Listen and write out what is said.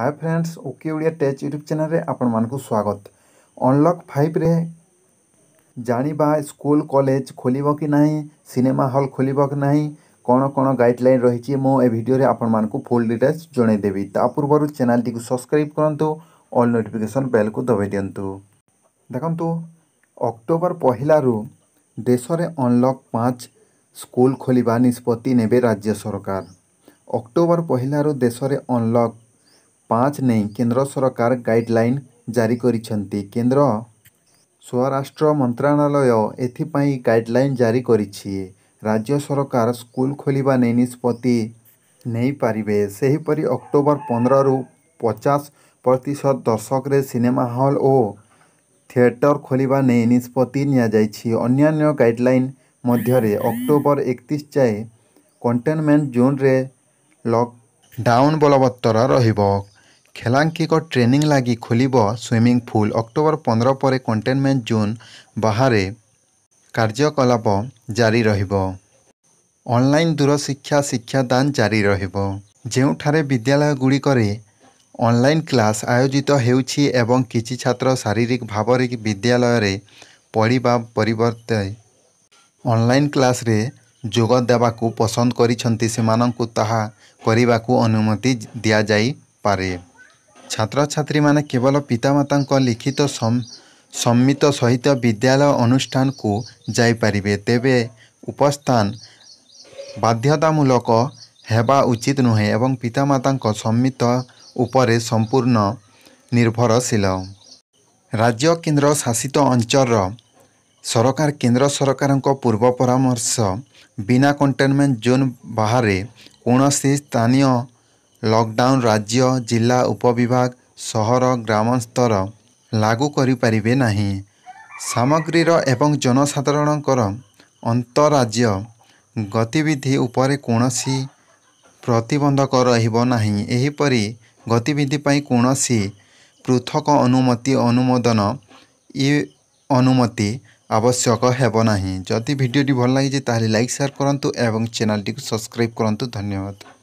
ହାଏ friends okay Odia tech YouTube ଚ୍ୟାନେଲ୍ରେ ଆପଣମାନଙ୍କୁ ସ୍ୱାଗତ ଅନଲକ୍ ଫାଇଭ୍ରେ ଜାଣିବା ସ୍କୁଲ କଲେଜ ଖୋଲିବ କି ନାହିଁ ସିନେମା ହଲ୍ ଖୋଲିବ କି ନାହିଁ କ'ଣ କ'ଣ ଗାଇଡ଼ଲାଇନ୍ ରହିଛି ମୁଁ ଏ ଭିଡ଼ିଓରେ ଆପଣମାନଙ୍କୁ ଫୁଲ୍ ଡିଟେଲ୍ସ ଜଣାଇଦେବି ତା ପୂର୍ବରୁ ଚ୍ୟାନେଲ୍ଟିକୁ ସବସ୍କ୍ରାଇବ୍ କରନ୍ତୁ ଅଲ୍ ନୋଟିଫିକେସନ୍ ବେଲ୍କୁ ଦବାଇ ଦିଅନ୍ତୁ ଦେଖନ୍ତୁ ଅକ୍ଟୋବର ପହିଲାରୁ ଦେଶରେ ଅନଲକ୍ ପାଞ୍ଚ ସ୍କୁଲ ଖୋଲିବା ନିଷ୍ପତ୍ତି ନେବେ ରାଜ୍ୟ ସରକାର ଅକ୍ଟୋବର ପହିଲାରୁ ଦେଶରେ ଅନଲକ୍ ପାଞ୍ଚ ନେଇ କେନ୍ଦ୍ର ସରକାର ଗାଇଡ୍ଲାଇନ୍ ଜାରି କରିଛନ୍ତି କେନ୍ଦ୍ର ସ୍ୱରାଷ୍ଟ୍ର ମନ୍ତ୍ରଣାଳୟ ଏଥିପାଇଁ ଗାଇଡ୍ଲାଇନ୍ ଜାରି କରିଛି ରାଜ୍ୟ ସରକାର ସ୍କୁଲ ଖୋଲିବା ନେଇ ନିଷ୍ପତ୍ତି ନେଇପାରିବେ ସେହିପରି ଅକ୍ଟୋବର ପନ୍ଦରରୁ ପଚାଶ ପ୍ରତିଶତ ଦର୍ଶକରେ ସିନେମା ହଲ୍ ଓ ଥିଏଟର ଖୋଲିବା ନେଇ ନିଷ୍ପତ୍ତି ନିଆଯାଇଛି ଅନ୍ୟାନ୍ୟ ଗାଇଡ୍ଲାଇନ୍ ମଧ୍ୟରେ ଅକ୍ଟୋବର ଏକତିରିଶ ଯାଏଁ କଣ୍ଟେନମେଣ୍ଟ ଜୋନ୍ରେ ଲକ୍ଡାଉନ୍ ବଳବତ୍ତର ରହିବ ଖେଳାଙ୍କିକ ଟ୍ରେନିଂ ଲାଗି ଖୋଲିବ ସୁଇମିଂ ପୁଲ୍ ଅକ୍ଟୋବର ପନ୍ଦର ପରେ କଣ୍ଟେନମେଣ୍ଟ ଜୋନ୍ ବାହାରେ କାର୍ଯ୍ୟକଳାପ ଜାରି ରହିବ ଅନଲାଇନ୍ ଦୂରଶିକ୍ଷା ଶିକ୍ଷାଦାନ ଜାରି ରହିବ ଯେଉଁଠାରେ ବିଦ୍ୟାଳୟଗୁଡ଼ିକରେ ଅନଲାଇନ୍ କ୍ଲାସ୍ ଆୟୋଜିତ ହେଉଛି ଏବଂ କିଛି ଛାତ୍ର ଶାରୀରିକ ଭାବରେ ବିଦ୍ୟାଳୟରେ ପଢ଼ିବା ପରିବର୍ତ୍ତେ ଅନଲାଇନ୍ କ୍ଲାସ୍ରେ ଯୋଗ ଦେବାକୁ ପସନ୍ଦ କରିଛନ୍ତି ସେମାନଙ୍କୁ ତାହା କରିବାକୁ ଅନୁମତି ଦିଆଯାଇପାରେ ଛାତ୍ରଛାତ୍ରୀମାନେ କେବଳ ପିତାମାତାଙ୍କ ଲିଖିତ ସମ୍ମିତ ସହିତ ବିଦ୍ୟାଳୟ ଅନୁଷ୍ଠାନକୁ ଯାଇପାରିବେ ତେବେ ଉପସ୍ଥାନ ବାଧ୍ୟତାମୂଳକ ହେବା ଉଚିତ ନୁହେଁ ଏବଂ ପିତାମାତାଙ୍କ ସମ୍ମିତ ଉପରେ ସମ୍ପୂର୍ଣ୍ଣ ନିର୍ଭରଶୀଳ ରାଜ୍ୟ କେନ୍ଦ୍ର ଶାସିତ ଅଞ୍ଚଳର ସରକାର କେନ୍ଦ୍ର ସରକାରଙ୍କ ପୂର୍ବ ପରାମର୍ଶ ବିନା କଣ୍ଟେନମେଣ୍ଟ ଜୋନ୍ ବାହାରେ କୌଣସି ସ୍ଥାନୀୟ ଲକ୍ଡାଉନ୍ ରାଜ୍ୟ ଜିଲ୍ଲା ଉପବିଭାଗ ସହର ଗ୍ରାମସ୍ତର ଲାଗୁ କରିପାରିବେ ନାହିଁ ସାମଗ୍ରୀର ଏବଂ ଜନସାଧାରଣଙ୍କର ଅନ୍ତଃରାଜ୍ୟ ଗତିବିଧି ଉପରେ କୌଣସି ପ୍ରତିବନ୍ଧକ ରହିବ ନାହିଁ ଏହିପରି ଗତିବିଧି ପାଇଁ କୌଣସି ପୃଥକ ଅନୁମତି ଅନୁମୋଦନ ଇ ଅନୁମତି ଆବଶ୍ୟକ ହେବ ନାହିଁ ଯଦି ଭିଡ଼ିଓଟି ଭଲ ଲାଗିଛି ତାହେଲେ ଲାଇକ୍ ସେୟାର କରନ୍ତୁ ଏବଂ ଚ୍ୟାନେଲଟିକୁ ସବସ୍କ୍ରାଇବ୍ କରନ୍ତୁ ଧନ୍ୟବାଦ